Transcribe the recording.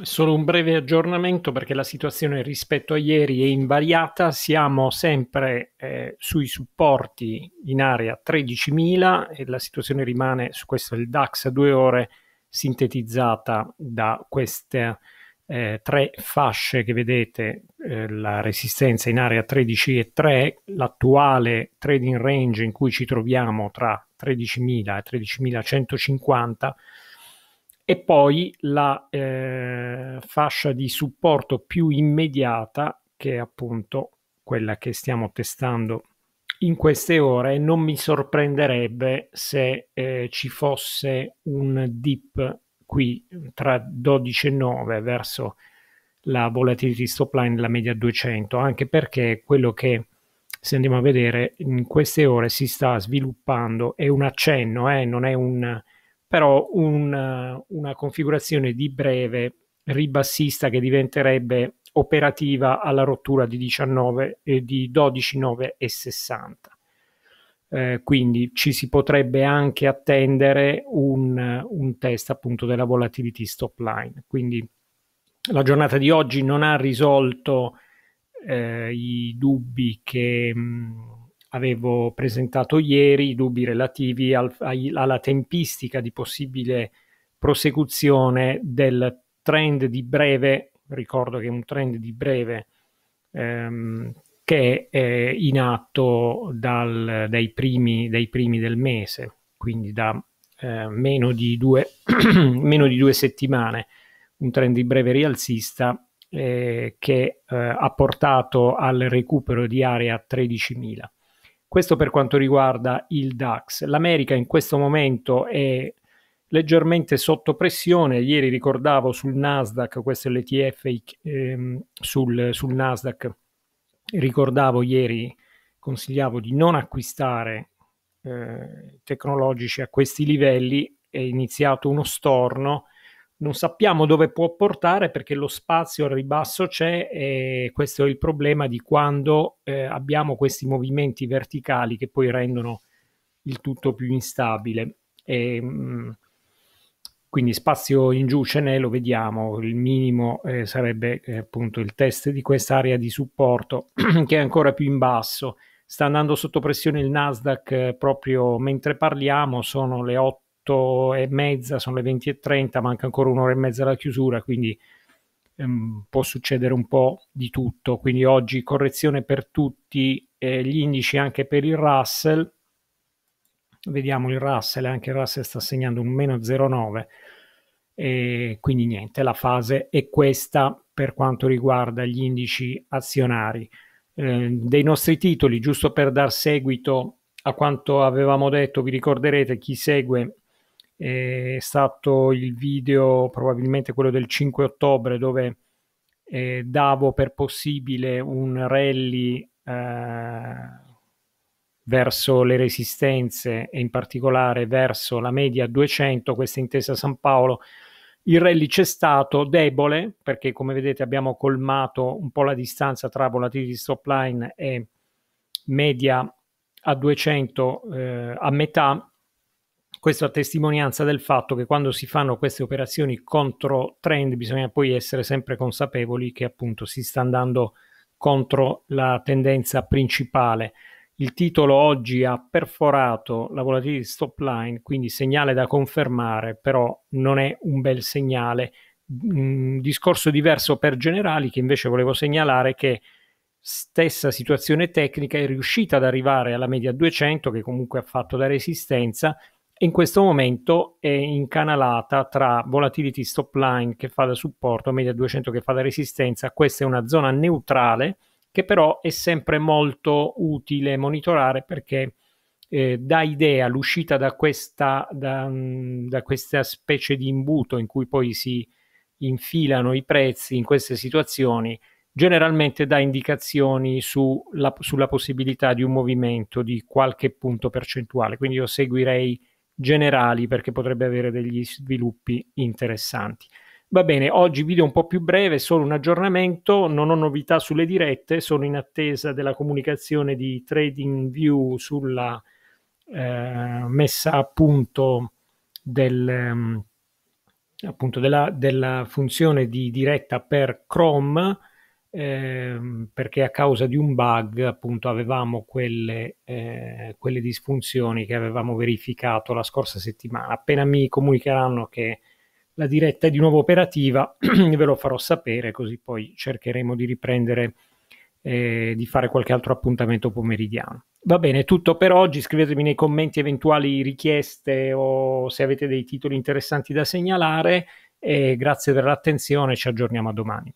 Solo un breve aggiornamento perché la situazione rispetto a ieri è invariata, siamo sempre eh, sui supporti in area 13.000 e la situazione rimane su questo il DAX a due ore sintetizzata da queste eh, tre fasce che vedete, eh, la resistenza in area 13 e 3, l'attuale trading range in cui ci troviamo tra 13.000 e 13.150 e poi la eh, fascia di supporto più immediata che è appunto quella che stiamo testando in queste ore non mi sorprenderebbe se eh, ci fosse un dip qui tra 12 e 9 verso la volatility stop line la media 200 anche perché quello che se andiamo a vedere in queste ore si sta sviluppando è un accenno eh, non è un però un, una configurazione di breve ribassista che diventerebbe operativa alla rottura di, 19, eh, di 12,9 e 60. Eh, quindi ci si potrebbe anche attendere un, un, test appunto della volatility stop line. Quindi la giornata di oggi non ha risolto eh, i dubbi che mh, avevo presentato ieri, i dubbi relativi al, ai, alla tempistica di possibile prosecuzione del trend di breve, ricordo che è un trend di breve ehm, che è in atto dal, dai, primi, dai, primi, del mese, quindi da eh, meno, di due, meno, di due, settimane, un trend di breve rialzista eh, che eh, ha portato al recupero di area 13.000. Questo per quanto riguarda il DAX. L'America in questo momento è leggermente sotto pressione. Ieri ricordavo sul Nasdaq, questo è l'ETF ehm, sul, sul Nasdaq, ricordavo ieri, consigliavo di non acquistare eh, tecnologici a questi livelli, è iniziato uno storno non sappiamo dove può portare perché lo spazio al ribasso c'è e questo è il problema di quando eh, abbiamo questi movimenti verticali che poi rendono il tutto più instabile. E, ehm, quindi spazio in giù ce n'è, lo vediamo, il minimo eh, sarebbe eh, appunto il test di quest'area di supporto che è ancora più in basso. Sta andando sotto pressione il Nasdaq eh, proprio mentre parliamo, sono le 8 8 e mezza, sono le 20 e 30, manca ancora un'ora e mezza alla chiusura, quindi ehm, può succedere un po' di tutto. Quindi oggi correzione per tutti eh, gli indici anche per il Russell. Vediamo il Russell, anche il Russell sta segnando un meno 0,9. E quindi niente, la fase è questa per quanto riguarda gli indici azionari. Eh, dei nostri titoli, giusto per dar seguito a quanto avevamo detto, vi ricorderete chi segue è stato il video, probabilmente quello del 5 ottobre, dove eh, davo per possibile un rally eh, verso le resistenze e in particolare verso la media 200, questa intesa San Paolo. Il rally c'è stato debole perché come vedete abbiamo colmato un po' la distanza tra volatility stop line e media a 200 eh, a metà questo a testimonianza del fatto che quando si fanno queste operazioni contro trend bisogna poi essere sempre consapevoli che appunto si sta andando contro la tendenza principale. Il titolo oggi ha perforato la volatilità stop line, quindi segnale da confermare, però non è un bel segnale. Un discorso diverso per generali che invece volevo segnalare che stessa situazione tecnica è riuscita ad arrivare alla media 200 che comunque ha fatto da resistenza in questo momento è incanalata tra volatility stop line che fa da supporto, media 200 che fa da resistenza, questa è una zona neutrale che però è sempre molto utile monitorare perché eh, dà idea l'uscita da questa, da, da questa specie di imbuto in cui poi si infilano i prezzi in queste situazioni, generalmente dà indicazioni su la, sulla possibilità di un movimento di qualche punto percentuale, quindi io seguirei generali perché potrebbe avere degli sviluppi interessanti. Va bene, oggi video un po' più breve, solo un aggiornamento, non ho novità sulle dirette, sono in attesa della comunicazione di TradingView sulla eh, messa a punto del, ehm, appunto della, della funzione di diretta per Chrome ehm, perché a causa di un bug appunto avevamo quelle, eh, quelle disfunzioni che avevamo verificato la scorsa settimana. Appena mi comunicheranno che la diretta è di nuovo operativa, ve lo farò sapere così poi cercheremo di riprendere E eh, di fare qualche altro appuntamento pomeridiano. Va bene, tutto per oggi. Scrivetemi nei commenti eventuali richieste o se avete dei titoli interessanti da segnalare. E grazie per l'attenzione, ci aggiorniamo a domani.